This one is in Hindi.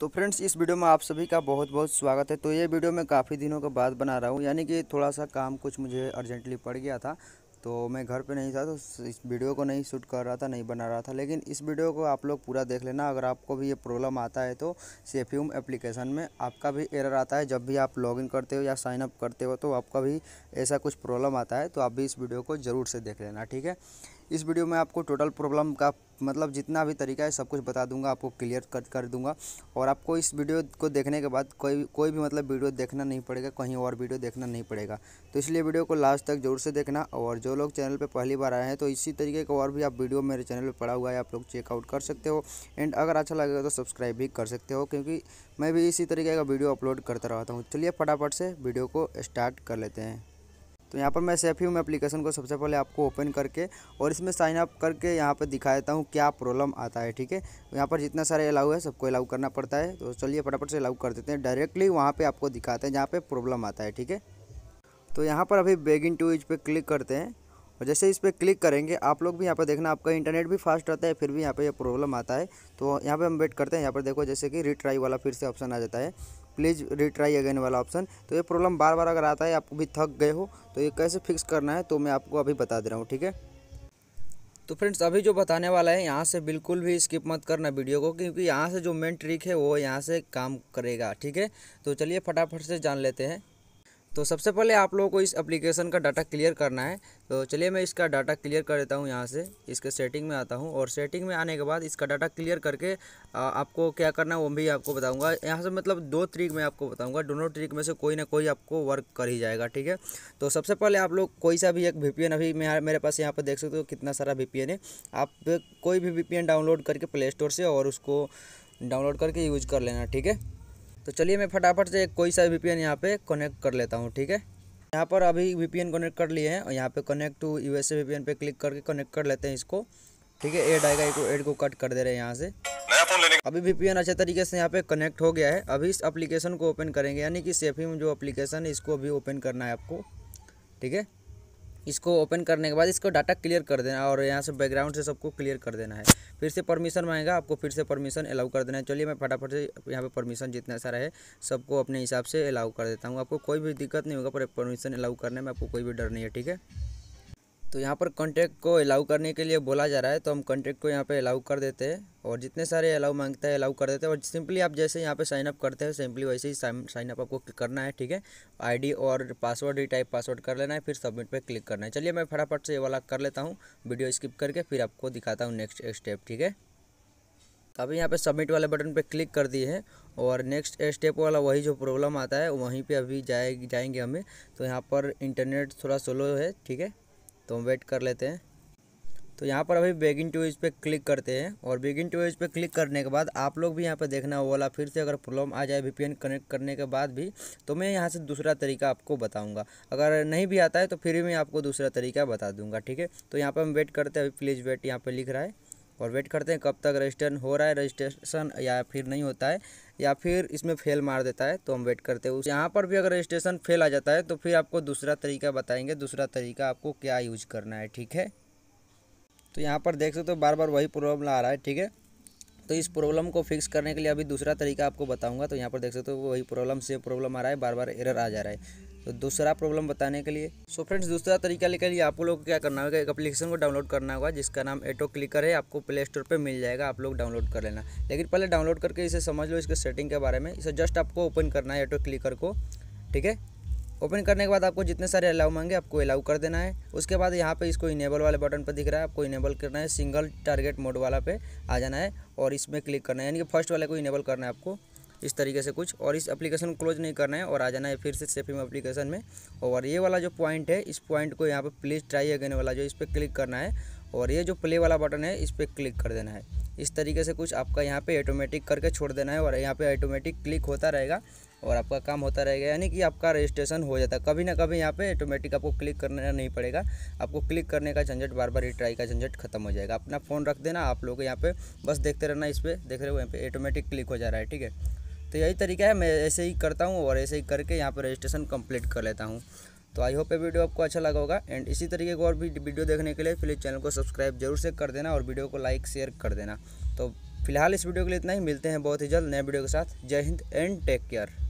तो फ्रेंड्स इस वीडियो में आप सभी का बहुत बहुत स्वागत है तो ये वीडियो मैं काफ़ी दिनों के बाद बना रहा हूँ यानी कि थोड़ा सा काम कुछ मुझे अर्जेंटली पड़ गया था तो मैं घर पे नहीं था तो इस वीडियो को नहीं शूट कर रहा था नहीं बना रहा था लेकिन इस वीडियो को आप लोग पूरा देख लेना अगर आपको भी ये प्रॉब्लम आता है तो सेफ्यूम एप्लीकेशन में आपका भी एरर आता है जब भी आप लॉगिन करते हो या साइन अप करते हो तो आपका भी ऐसा कुछ प्रॉब्लम आता है तो आप भी इस वीडियो को ज़रूर से देख लेना ठीक है इस वीडियो में आपको टोटल प्रॉब्लम का मतलब जितना भी तरीका है सब कुछ बता दूंगा आपको क्लियर कर कर दूंगा और आपको इस वीडियो को देखने के बाद कोई कोई भी मतलब वीडियो देखना नहीं पड़ेगा कहीं और वीडियो देखना नहीं पड़ेगा तो इसलिए वीडियो को लास्ट तक जरूर से देखना और जो लोग चैनल पर पहली बार आए हैं तो इसी तरीके का और भी आप वीडियो मेरे चैनल पर पड़ा हुआ है आप लोग चेकआउट कर सकते हो एंड अगर अच्छा लगेगा तो सब्सक्राइब भी कर सकते हो क्योंकि मैं भी इसी तरीके का वीडियो अपलोड करता रहता हूँ चलिए फटाफट से वीडियो को स्टार्ट कर लेते हैं तो यहाँ पर मैं सेफ ही हूँ मैं एप्लीकेशन को सबसे पहले आपको ओपन करके और इसमें साइन अप करके यहाँ पर दिखा देता हूँ क्या प्रॉब्लम आता है ठीक है तो यहाँ पर जितना सारे अलाउ है सबको अलाउ करना पड़ता है तो चलिए फटाफट से अलाउ कर देते हैं डायरेक्टली वहाँ पर आपको दिखाते हैं जहाँ पर प्रॉब्लम आता है ठीक है तो यहाँ पर अभी बेगिन टू इज पर क्लिक करते हैं और जैसे इस पर क्लिक करेंगे आप लोग भी यहाँ पर देखना आपका इंटरनेट भी फास्ट रहता है फिर भी यहाँ पर यह प्रॉब्लम आता है तो यहाँ पर हम वेट करते हैं यहाँ पर देखो जैसे कि रिट्राई वाला फिर से ऑप्शन आ जाता है प्लीज़ रिट्राई अगेन वाला ऑप्शन तो ये प्रॉब्लम बार बार अगर आता है आप भी थक गए हो तो ये कैसे फिक्स करना है तो मैं आपको अभी बता दे रहा हूँ ठीक है तो फ्रेंड्स अभी जो बताने वाला है यहाँ से बिल्कुल भी स्किप मत करना वीडियो को क्योंकि यहाँ से जो मेन ट्रिक है वो यहाँ से काम करेगा ठीक है तो चलिए फटाफट से जान लेते हैं तो सबसे पहले आप लोगों को इस एप्लीकेशन का डाटा क्लियर करना है तो चलिए मैं इसका डाटा क्लियर कर देता हूँ यहाँ से इसके सेटिंग में आता हूँ और सेटिंग में आने के बाद इसका डाटा क्लियर करके आ, आपको क्या करना है वो भी आपको बताऊँगा यहाँ से मतलब दो ट्रिक मैं आपको बताऊँगा दोनों ट्रिक में से कोई ना कोई आपको वर्क कर ही जाएगा ठीक है तो सबसे पहले आप लोग कोई सा भी एक वी अभी मेरे पास यहाँ पर देख सकते हो कितना सारा वी है आप कोई भी वी डाउनलोड करके प्ले स्टोर से और उसको डाउनलोड करके यूज कर लेना ठीक है तो चलिए मैं फटाफट से कोई सा वी पी एन यहाँ पे कनेक्ट कर लेता हूँ ठीक है यहाँ पर अभी वी पी एन कनेक्ट कर लिए हैं और यहाँ पे connect to U S A V P N पर क्लिक करके कनेक्ट कर लेते हैं इसको ठीक है एड आएगा इसको एड को कट कर दे रहे हैं यहाँ से अभी वी पी एन अच्छे तरीके से यहाँ पे कनेक्ट हो गया है अभी इस अप्लीकेशन को ओपन करेंगे यानी कि सेफिंग जो अप्लीकेशन है इसको अभी ओपन करना है आपको ठीक है इसको ओपन करने के बाद इसको डाटा क्लियर कर देना और यहाँ से बैकग्राउंड से सबको क्लियर कर देना है फिर से परमिशन मांगेगा आपको फिर से परमिशन अलाउ कर देना है चलिए मैं फटाफट से यहाँ पे परमिशन जितना सारा है सबको अपने हिसाब से अलाउ कर देता हूँ आपको कोई भी दिक्कत नहीं होगा परमिशन अलाउ करने में आपको कोई भी डर नहीं है ठीक है तो यहाँ पर कॉन्टैक्ट को अलाउ करने के लिए बोला जा रहा है तो हम कॉन्टैक्ट को यहाँ पे अलाउ कर देते हैं और जितने सारे अलाउ मांगता है अलाउ कर देते हैं और सिंपली आप जैसे यहाँ पे साइन अप करते हैं सिंपली वैसे ही साइन अप आपको करना है ठीक है आईडी और पासवर्ड ही टाइप पासवर्ड कर लेना है फिर सबमिट पर क्लिक करना है चलिए मैं फटाफट से ये वाला कर लेता हूँ वीडियो स्किप करके फिर आपको दिखाता हूँ नेक्स्ट स्टेप ठीक है तो अभी यहाँ पे सबमिट वाले बटन पे क्लिक कर दिए हैं और नेक्स्ट स्टेप वाला वही जो प्रॉब्लम आता है वहीं पे अभी जाए जाएंगे हमें तो यहाँ पर इंटरनेट थोड़ा स्लो है ठीक है तो हम वेट कर लेते हैं तो यहाँ पर अभी बेगिन टू एज पे क्लिक करते हैं और बेगिन टू एज पे क्लिक करने के बाद आप लोग भी यहाँ पर देखना हो वाला फिर से अगर प्रॉब्लम आ जाए वीपीएन कनेक्ट करने के बाद भी तो मैं यहाँ से दूसरा तरीका आपको बताऊँगा अगर नहीं भी आता है तो फिर भी मैं आपको दूसरा तरीका बता दूँगा ठीक है तो यहाँ पर हम वेट करते हैं अभी प्लीज़ वेट यहाँ पर लिख रहा है और वेट करते हैं कब तक रजिस्ट्रेशन हो रहा है रजिस्ट्रेशन या फिर नहीं होता है या फिर इसमें फेल मार देता है तो हम वेट करते हैं उस यहाँ पर भी अगर रजिस्ट्रेशन फेल आ जाता है तो फिर आपको दूसरा तरीका बताएंगे दूसरा तरीका आपको क्या यूज करना है ठीक है तो यहाँ पर देख सकते हो तो बार बार वही प्रॉब्लम आ रहा है ठीक है तो इस प्रॉब्लम को फिक्स करने के लिए अभी दूसरा तरीका आपको बताऊंगा तो यहाँ पर देख सकते हो तो वही प्रॉब्लम से प्रॉब्लम आ रहा है बार बार एरर आ जा रहा है तो दूसरा प्रॉब्लम बताने के लिए सो so फ्रेंड्स दूसरा तरीका लेकर लिए आप लोग को क्या करना होगा एक एप्लीकेशन को डाउनलोड करना होगा जिसका नाम एटो क्लिकर है आपको प्ले स्टोर पर मिल जाएगा आप लोग डाउनलोड कर लेना लेकिन पहले डाउनलोड करके इसे समझ लो इसके सेटिंग के बारे में इसे जस्ट आपको ओपन करना है एटो क्लिकर को ठीक है ओपन करने के बाद आपको जितने सारे अलाउ मांगे आपको अलाउ कर देना है उसके बाद यहाँ पे इसको इनेबल वाले बटन पर दिख रहा है आपको इनेबल करना है सिंगल टारगेट मोड वाला पे आ जाना है और इसमें क्लिक करना है यानी कि फर्स्ट वाले को इनेबल करना है आपको इस तरीके से कुछ और इस एप्लीकेशन को क्लोज नहीं करना है और आ जाना है फिर से सेफिंग एप्लीकेशन में और ये वाला जो पॉइंट है इस पॉइंट को यहाँ पर प्लीज़ ट्राई अगेन वाला जो इस पर क्लिक करना है और ये जो प्ले वाला बटन है इस पर क्लिक कर देना है इस तरीके से कुछ आपका यहाँ पे ऑटोमेटिक करके छोड़ देना है और यहाँ पे ऑटोमेटिक क्लिक होता रहेगा और आपका काम होता रहेगा यानी कि आपका रजिस्ट्रेशन हो जाता है कभी ना कभी यहाँ पे ऑटोमेटिक आपको क्लिक करना नहीं पड़ेगा आपको क्लिक करने का झंझट बार बार रिट्राई का झंझट खत्म हो जाएगा अपना फ़ोन रख देना आप लोग यहाँ पे बस देखते रहना इस पर देख रहे हो यहाँ पे ऑटोमेटिक क्लिक हो जा रहा है ठीक है तो यही तरीका है मैं ऐसे ही करता हूँ और ऐसे ही करके यहाँ पर रजिस्ट्रेशन कंप्लीट कर लेता हूँ तो आई होप ये वीडियो आपको अच्छा लगा होगा एंड इसी तरीके को और भी वीडियो देखने के लिए प्लीज़ चैनल को सब्सक्राइब जरूर से कर देना और वीडियो को लाइक शेयर कर देना तो फिलहाल इस वीडियो के लिए इतना ही मिलते हैं बहुत ही जल्द नए वीडियो के साथ जय हिंद एंड टेक केयर